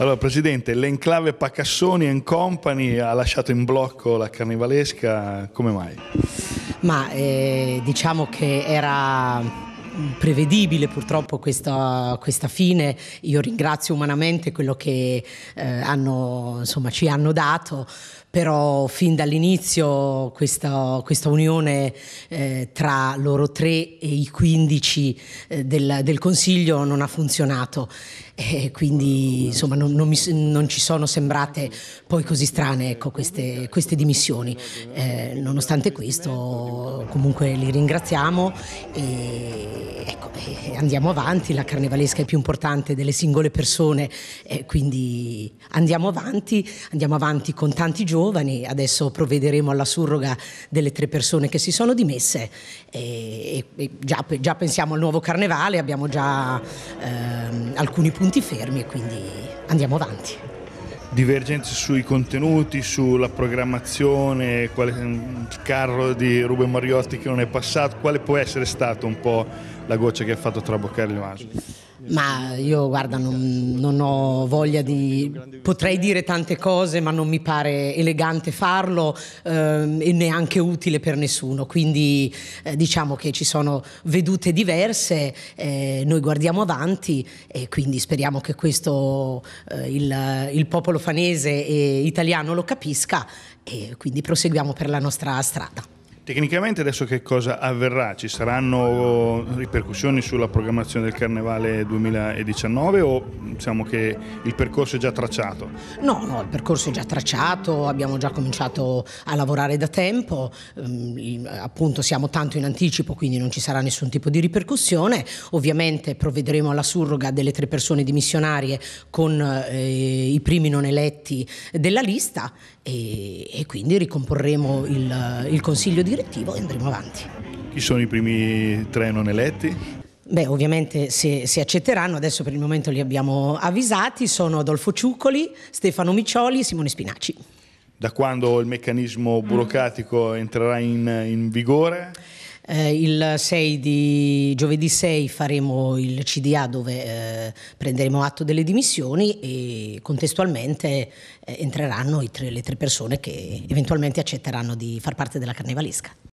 Allora, Presidente, l'enclave Pacassoni and Company ha lasciato in blocco la carnivalesca, come mai? Ma eh, diciamo che era prevedibile purtroppo questa, questa, fine. Io ringrazio umanamente quello che eh, hanno, insomma, ci hanno dato, però fin dall'inizio questa, questa unione eh, tra loro tre e i 15 eh, del, del, Consiglio non ha funzionato. E quindi insomma, non, non, mi, non, ci sono sembrate poi così strane ecco, queste, queste, dimissioni. Eh, nonostante questo comunque li ringraziamo. E, ecco, e eh, andiamo avanti, la carnevalesca è più importante delle singole persone, eh, quindi andiamo avanti, andiamo avanti con tanti giovani, adesso provvederemo alla surroga delle tre persone che si sono dimesse e, e già, già, pensiamo al nuovo carnevale, abbiamo già eh, alcuni punti fermi e quindi andiamo avanti divergenze sui contenuti, sulla programmazione, quale, mm, carro di Ruben Mariotti che non è passato, quale può essere stata un po' la goccia che ha fatto traboccare il vaso? Ma io, guarda, non, non, ho voglia di... Potrei dire tante cose, ma non mi pare elegante farlo ehm, e neanche utile per nessuno. Quindi eh, diciamo che ci sono vedute diverse, eh, noi guardiamo avanti e quindi speriamo che questo eh, il, il popolo fanese e italiano lo capisca e quindi proseguiamo per la nostra strada. Tecnicamente adesso che cosa avverrà? Ci saranno eh, ripercussioni sulla programmazione del Carnevale 2019 o diciamo che il percorso è già tracciato? No, no, il percorso è già tracciato, abbiamo già cominciato a lavorare da tempo, ehm, appunto siamo tanto in anticipo quindi non ci sarà nessun tipo di ripercussione, ovviamente provvederemo alla surroga delle tre persone dimissionarie con eh, i primi non eletti della lista e, e quindi ricomporremo il, il Consiglio di direttivo e andremo avanti. Chi sono i primi tre non eletti? Beh, ovviamente se, se, accetteranno, adesso per il momento li abbiamo avvisati, sono Adolfo Ciuccoli, Stefano Miccioli, e Simone Spinaci. Da quando il meccanismo burocratico entrerà in, in vigore? Eh, il 6 di giovedì 6 faremo il CDA dove eh, prenderemo atto delle dimissioni e contestualmente eh, entreranno tre, le tre persone che eventualmente accetteranno di far parte della carnevalesca.